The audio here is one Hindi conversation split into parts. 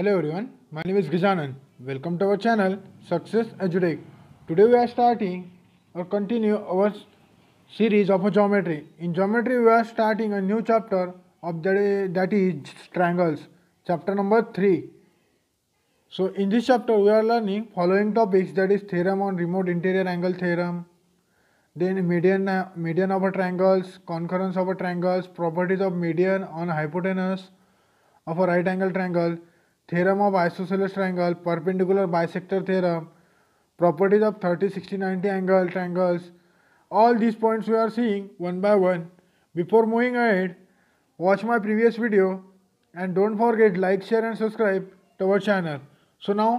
Hello everyone, my name is Gijanan. Welcome to our channel Success Edutech. Today we are starting or continue our series of geometry. In geometry we are starting a new chapter of the, that is triangles, chapter number 3. So in this chapter we are learning following topics that is theorem on remote interior angle theorem, then median, uh, median of a triangles, concurrence of a triangles, properties of median on hypotenuse of a right angle triangle, theorem of isosceles triangle perpendicular bisector theorem properties of thirty sixty ninety angle triangles all this points we are seeing one by one before moving ahead watch my previous video and don't forget like share and subscribe to our channel so now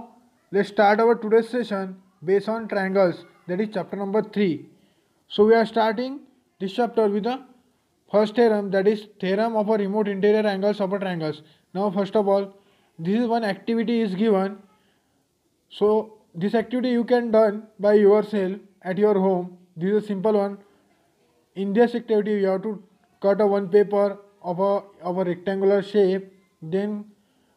ले start our today session based on triangles that is chapter number three so we are starting this chapter with a first theorem that is theorem of a remote interior angles of a triangles now first of all this is one activity is given so this activity you can done by yourself at your home this is a simple one in this activity you have to cut a one paper of a, of a rectangular shape then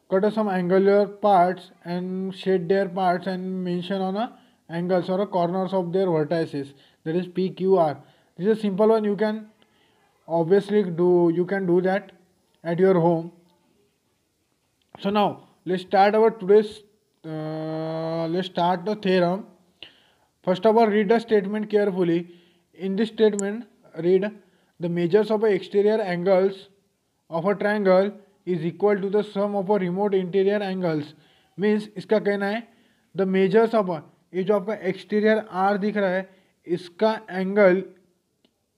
cut some angular parts and shade their parts and mention on a angles or a corners of their vertices that is pqr this is a simple one you can obviously do you can do that at your home so now let's start our today's uh, let's start the theorem first of all read the statement carefully in this statement read the measures of the exterior angles of a triangle is equal to the sum of a remote interior angles means iska kehna hai the measures of ये जो आपका exterior r दिख रहा है इसका angle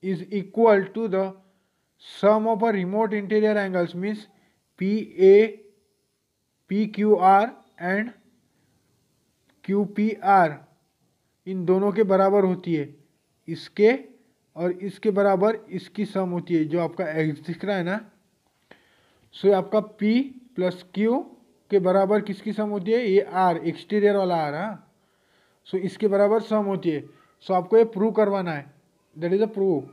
is equal to the sum of a remote interior angles means P A P Q R and Q P R इन दोनों के बराबर होती है इसके और इसके बराबर इसकी सम होती है जो आपका एक्स दिख रहा है ना सो आपका पी प्लस क्यू के बराबर किसकी सम होती है ये आर एक्सटीरियर वाला आर हाँ सो इसके बराबर सम होती है सो आपको ये प्रूव करवाना है that is a prove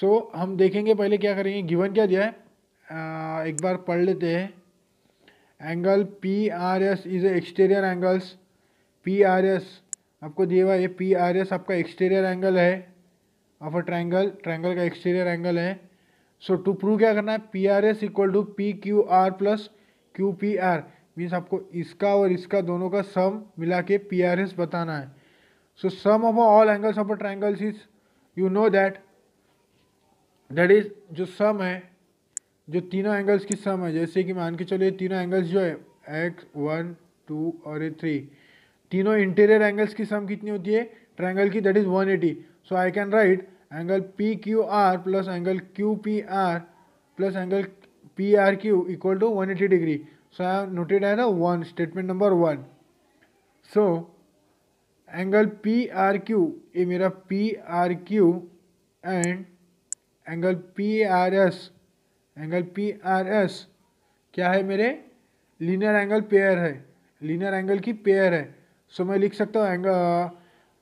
so हम देखेंगे पहले क्या करेंगे गिवन क्या दिया है आ, एक बार पढ़ लेते हैं angle P R S is exterior angles P R S आपको दिए हुआ ये पी आर एस आपका एक्सटीरियर एंगल है ऑफ अ ट्रायंगल ट्रायंगल का एक्सटीरियर एंगल है सो टू प्रूव क्या करना है P R S equal to P Q R plus Q P R means आपको इसका और इसका दोनों का सम मिला के पी आर एस बताना है so sum of all angles of a triangles is you know that that is जो सम है जो तीनों एंगल्स की सम है जैसे कि मान के चलो ये तीनों एंगल्स जो है एक्स वन टू और ए थ्री तीनों इंटीरियर एंगल्स की सम कितनी होती है ट्रायंगल की that is 180 so I can write angle P Q R plus angle Q P R plus angle P R Q equal to eighty degree so I have noted है ना one statement number one so angle P R Q ये मेरा P R Q and angle P R S angle P R S क्या है मेरे लीनियर एंगल पेयर है लीनियर एंगल की पेयर है सो मैं लिख सकता हूँ angle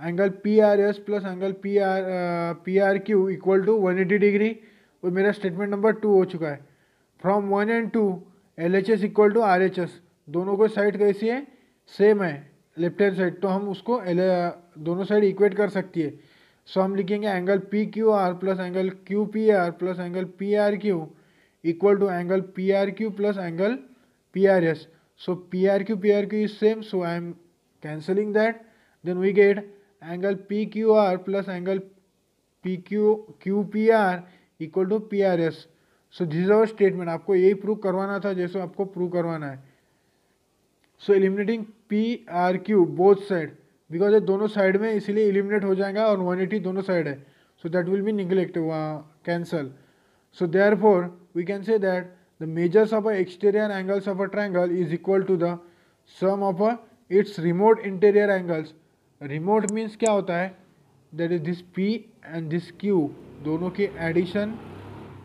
angle P R S plus angle P R P R Q equal to one eighty degree वो मेरा स्टेटमेंट नंबर टू हो चुका है from one and two L H S equal to R H S दोनों को साइड कैसी है सेम है लेफ्ट हैंड साइड तो हम उसको एल uh, दोनों साइड इक्वेट कर सकती है सो so, हम लिखेंगे angle P Q R plus angle Q P R plus angle P R Q equal to angle angle P P P R R R Q Q plus S so P R Q is same so I am cancelling that then we get angle P Q R plus angle P Q Q P R equal to P R S so this is our statement आपको यही प्रूव करवाना था जैसे आपको प्रूव करवाना है so eliminating P R Q both side because ये दोनों साइड में इसीलिए एलिमिनेट हो जाएगा और वन एटी दोनों साइड है so that will be neglect cancel So therefore, we can say that the measures of a exterior angles of a triangle is equal to the sum of a, its remote interior angles. Remote means kya hota hai that is this P and this Q dono ke addition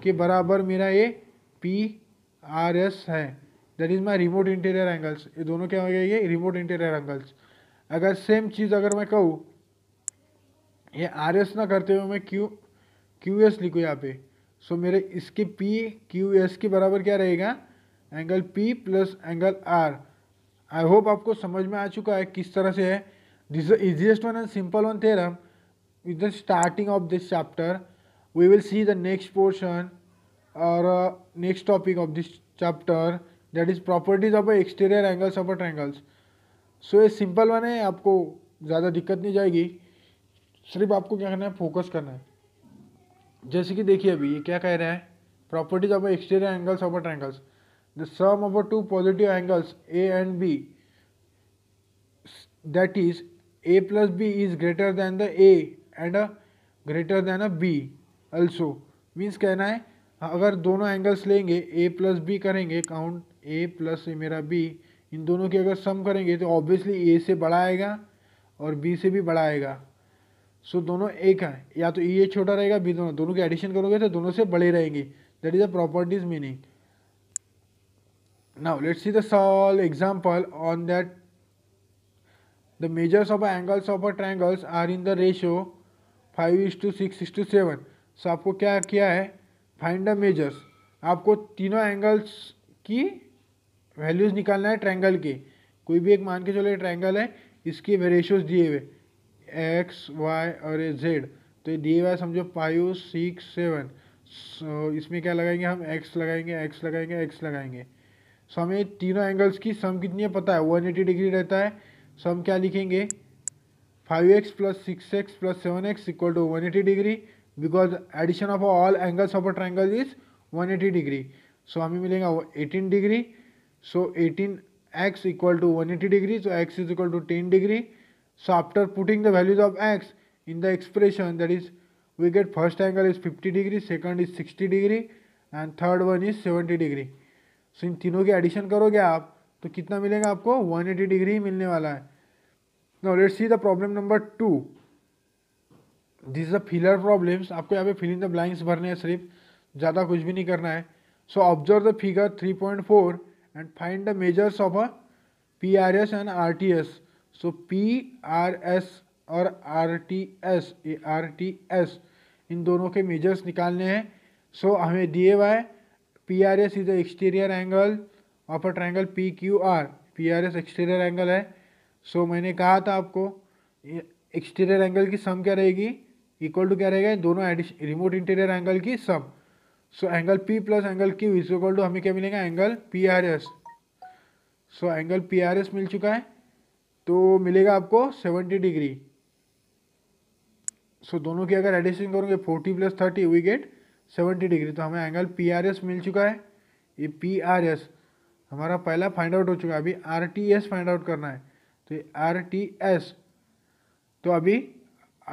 ke barabar mera ye P r s hai that is my remote interior angles ye dono kya ho गया ye remote interior angles agar same cheez agar main kahu ये आर एस ना करते हुए मैं क्यू क्यू एस लिखूँ यहाँ पे सो so, मेरे इसके पी क्यू एस के बराबर क्या रहेगा angle P plus angle R I hope आपको समझ में आ चुका है किस तरह से है this easiest one and simple one theorem is the starting of this chapter we will see the next portion और next topic of this chapter that is properties of exterior angles of a triangles so ये सिंपल वन है आपको ज़्यादा दिक्कत नहीं जाएगी सिर्फ आपको क्या करना है फोकस करना है जैसे कि देखिए अभी ये क्या कह रहे हैं properties of exterior angles of triangles the sum of two positive angles A and B that is A plus B is greater than the A and a greater than a B also means कहना है अगर दोनों एंगल्स लेंगे ए प्लस बी करेंगे काउंट ए प्लस मेरा बी इन दोनों की अगर सम करेंगे तो ऑब्वियसली ए से बड़ा आएगा और बी से भी बड़ा आएगा सो दोनों एक हैं या तो ई e ए छोटा रहेगा बी दोनों दोनों के एडिशन करोगे तो दोनों से बड़े रहेंगे that is the properties meaning now let's see the solved example on that the measures of angles of a triangles are in the ratio five is to six is to seven so आपको क्या किया है फाइंड द मेजर्स आपको तीनों एंगल्स की वैल्यूज निकालना है ट्रैंगल के कोई भी एक मान के चलो ट्रैंगल है इसके रेशियोज दिए हुए एक्स वाई और ये जेड तो ये दिए हुआ समझो फाइव सिक्स सेवन सो इसमें क्या लगाएंगे हम एक्स लगाएंगे एक्स लगाएंगे एक्स लगाएंगे सो हमें तीनों एंगल्स की सम कितनी है पता है वन एटी डिग्री रहता है सो हम क्या लिखेंगे five X plus six X plus seven X equal to one eighty degree because addition of all angles of a triangle is one eighty degree so हमें मिलेगा वो eighteen degree so eighteen X equal to one eighty degree so X is equal to ten degree So after putting the values of x in the expression that is we get first angle is 50 degree, second is 60 degree and third one is 70 degree. So इन तीनों की addition करोगे आप तो कितना मिलेगा आपको 180 degree ही मिलने वाला है let's see the problem number number two this the filler problems आपको यहाँ पे फिलिंग द ब्लैंक्स भरने हैं सिर्फ ज़्यादा कुछ भी नहीं करना है so observe the figure 3.4 and find the measures of a P R S and R T S so P R S और R T S A R T S इन दोनों के मेजर्स निकालने हैं सो so, हमें दिए हुआ है P R S is exterior angle of a triangle P Q R P R S exterior angle है सो so, मैंने कहा था आपको एक्सटीरियर एंगल की सम क्या रहेगी इक्वल टू क्या रहेगा दोनों रिमोट इंटीरियर एंगल की sum so angle P plus angle Q is equal to हमें क्या मिलेगा angle P R S so angle P R S मिल चुका है तो मिलेगा आपको सेवेंटी डिग्री सो दोनों की अगर एडिशन करोगे forty plus thirty we get seventy degree तो हमें एंगल पी आर एस मिल चुका है ये पी आर एस हमारा पहला फाइंड आउट हो चुका है अभी R T S find out करना है तो ये आर टी एस तो अभी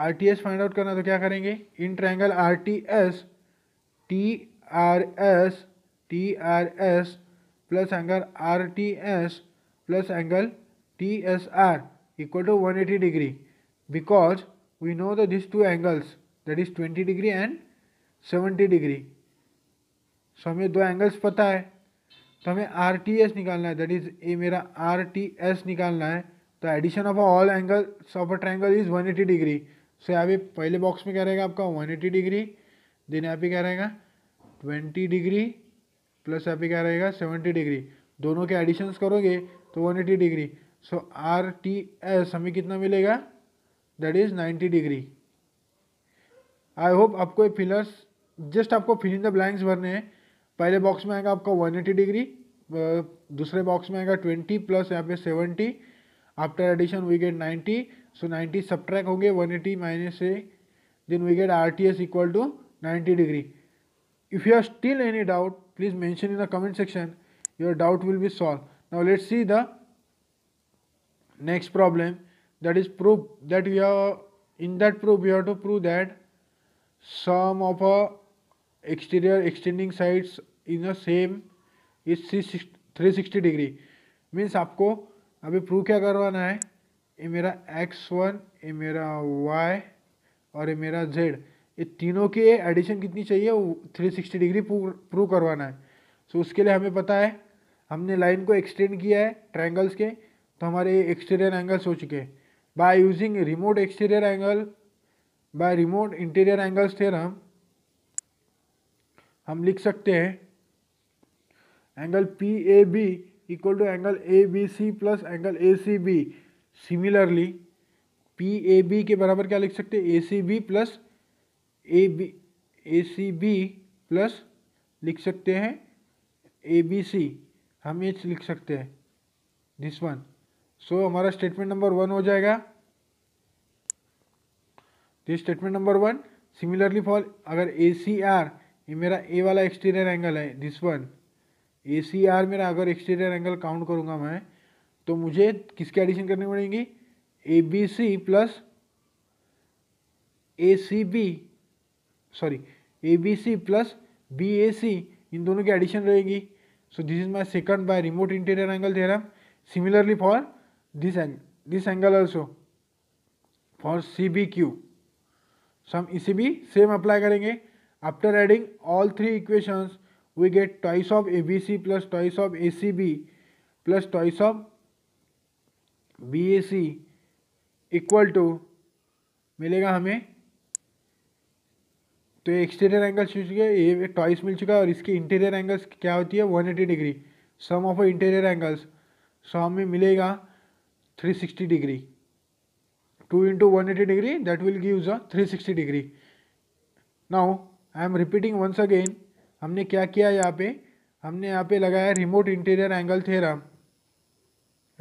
R T S find out करना तो क्या करेंगे in triangle R T S T R S T R S plus angle R T S plus angle T S R equal to one eighty degree because we know these two angles that is twenty degree and seventy degree so हमें दो एंगल्स पता है तो हमें आर टी एस निकालना है दैट इज ए मेरा आर टी एस निकालना है तो addition of all angles of a triangle is eighty degree so यहाँ पे पहले बॉक्स में क्या रहेगा आपका वन एटी डिग्री देन यहाँ पे क्या रहेगा ट्वेंटी डिग्री प्लस यहाँ पे क्या रहेगा सेवेंटी डिग्री दोनों के एडिशंस करोगे तो one eighty degree so R T S हमें कितना मिलेगा that is ninety degree I hope आपको फिलर्स जस्ट आपको फिल इन द ब्लैंक्स भरने हैं पहले बॉक्स में आएगा आपका वन एटी डिग्री दूसरे बॉक्स में आएगा ट्वेंटी प्लस यहाँ पे seventy after addition we get ninety so सब सब्ट्रैक होंगे one eighty minus A then we get R T S equal to ninety degree if you are still any doubt please mention in the comment section your doubt will be solve now let's see the next problem that is prove that we have in that prove we have to prove that sum of a exterior extending sides in the same is 360 degree means आपको अभी प्रूव क्या करवाना है ये मेरा एक्स वन ये मेरा वाई और ये मेरा जेड ये तीनों के एडिशन कितनी चाहिए 360 डिग्री प्रूव करवाना है सो so, उसके लिए हमें पता है हमने लाइन को एक्सटेंड किया है ट्रायंगल्स के तो हमारे एक्सटीरियर एंगल्स हो चुके by using remote exterior angle by remote interior angles theorem हम लिख सकते हैं angle P A B equal to angle A B C plus angle A C B similarly P A B के बराबर क्या लिख सकते हैं A C B plus A B A C B plus लिख सकते हैं ए बी सी हम ये लिख सकते हैं दिस वन सो so, हमारा स्टेटमेंट नंबर वन हो जाएगा this statement number one similarly for अगर ए सी आर ये मेरा ए वाला एक्सटीरियर एंगल है this one A C R मेरा अगर एक्सटीरियर एंगल काउंट करूँगा मैं तो मुझे किसके एडिशन करनी पड़ेगी A B C plus A C B sorry A B C plus B A C इन दोनों की एडिशन रहेगी so this is my second by remote interior angle theorem similarly for this angle, this angle also for CBQ. Some ecb same apply karenge After adding all three equations, we get twice of ABC plus twice of ACB plus twice of BAC equal to मिलेगा हमें तो ये एक्सटीरियर एंगल चुन चुके ये टॉइस मिल चुका है और इसकी इंटीरियर एंगल्स क्या होती है 180 degree sum of interior angles so हमें मिलेगा 360 degree 2 into 180 degree that will give three 360 degree now I am repeating once again हमने क्या किया यहाँ पे हमने यहाँ पे लगाया remote interior angle theorem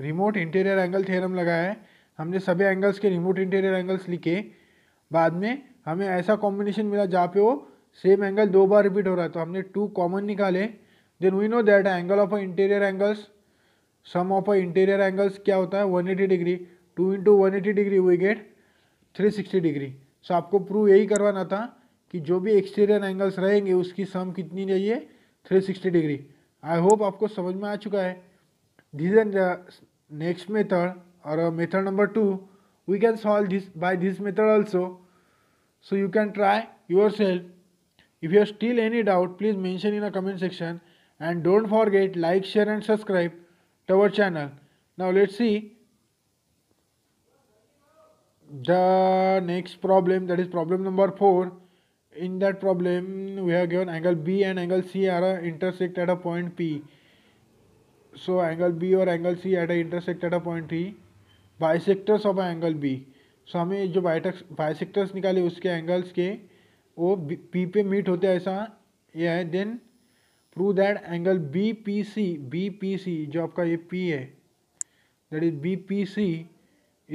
remote interior angle theorem लगाया है हमने सभी एंगल्स के रिमोट इंटीरियर एंगल्स लिखे बाद में हमें ऐसा कॉम्बिनेशन मिला जहाँ पे वो सेम एंगल दो बार रिपीट हो रहा है तो हमने टू कॉमन निकाले then we know that angle of interior angles sum of a interior angles क्या होता है one eighty degree two into one eighty degree we get three sixty degree so आपको प्रूव यही करवाना था कि जो भी एक्सटीरियर एंगल्स रहेंगे उसकी सम कितनी चाहिए सिक्सटी डिग्री आई होप आपको समझ में आ चुका है दिस एंड नेक्स्ट मेथड और method number two we can solve this by this method also so you can try yourself if you are still any doubt please mention in a comment section and don't forget like share and subscribe tower channel. Now let's see the next problem that is problem number 4. In that problem we have given angle B and angle C are intersect at a point P. So angle B or angle C at a intersect at a point P. Bisectors of angle B. so, hame jo bisectors nikale uske angles ke के वो पी पे मीट होते हैं ऐसा ये है then prove that angle B P C B P C जो आपका ये पी है that is B P C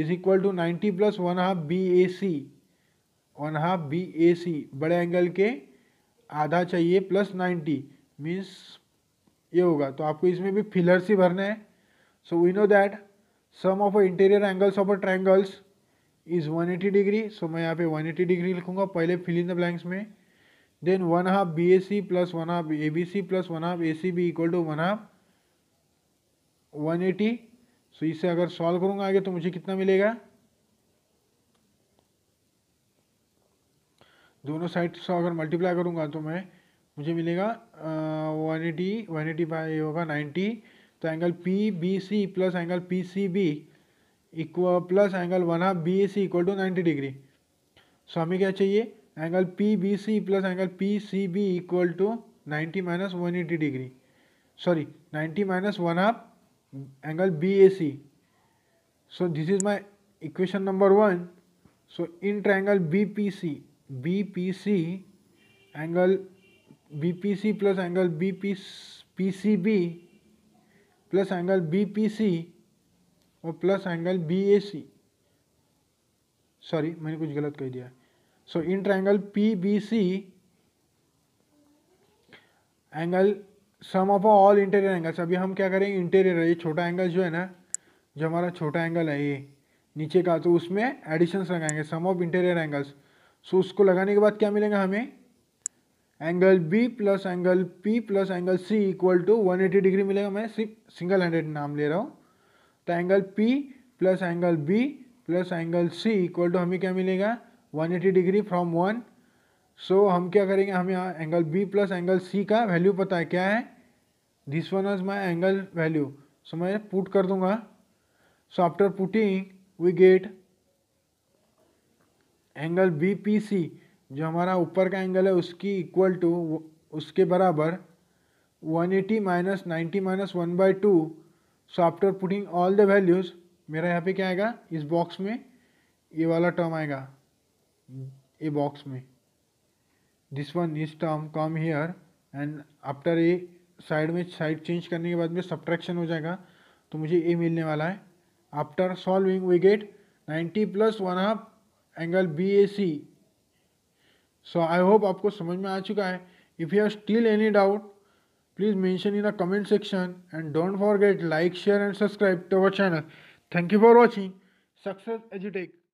is equal to ninety plus one half B A C one half B A C बड़े एंगल के आधा चाहिए प्लस नाइन्टी मीन्स ये होगा तो आपको इसमें भी फिलर्स ही भरने हैं so we know that sum of interior angles of a triangles is 180 degree so मैं यहाँ पे 180 डिग्री लिखूंगा पहले फिल इन द ब्लैंक्स में then one half B A C plus one half A B C plus one half A C B equal to one half one eighty so इसे अगर सॉल्व करूंगा आगे तो मुझे कितना मिलेगा दोनों साइड से अगर मल्टीप्लाई करूंगा तो मैं मुझे मिलेगा one eighty one eighty by होगा नाइन्टी तो angle P B C plus angle P C B equal plus angle one half B A C equal to ninety degree so हमें क्या चाहिए angle P B C plus angle P C B equal to ninety minus one eighty degree sorry ninety minus one half angle B A C so this is my equation number 1 so in triangle BPC BPC angle BPC plus angle BP, PCB plus angle BPC और प्लस एंगल BAC सॉरी मैंने कुछ गलत कह दिया so triangle P B C angle sum of all interior angles अभी हम क्या करेंगे इंटीरियर है ये छोटा एंगल जो है ना जो हमारा छोटा एंगल है ये नीचे का तो उसमें एडिशंस लगाएंगे sum of interior angles so उसको लगाने के बाद क्या मिलेगा हमें angle B plus angle P plus angle C equal to one eighty degree मिलेगा मैं सिर्फ सिंगल हैंडेड नाम ले रहा हूँ तो angle P plus angle B plus angle C equal to हमें क्या मिलेगा 180 डिग्री फ्रॉम वन सो हम क्या करेंगे हम यहाँ angle B plus angle C का वैल्यू पता है क्या है this one is my angle value so मैं पुट कर दूंगा so after putting we get angle B P C जो हमारा ऊपर का एंगल है उसकी इक्वल टू उसके बराबर 180 eighty minus ninety minus one by two so after putting all the values मेरा यहाँ पे क्या आएगा इस बॉक्स में ये वाला टर्म आएगा ए बॉक्स में this one is term come here and after a side में साइड चेंज करने के बाद में सब्ट्रैक्शन हो जाएगा तो मुझे ए मिलने वाला है after solving we get ninety plus one half angle B A C so I hope आपको समझ में आ चुका है if you have still any doubt please mention in the comment section and don't forget like share and subscribe to our channel thank you for watching Success एजुटेक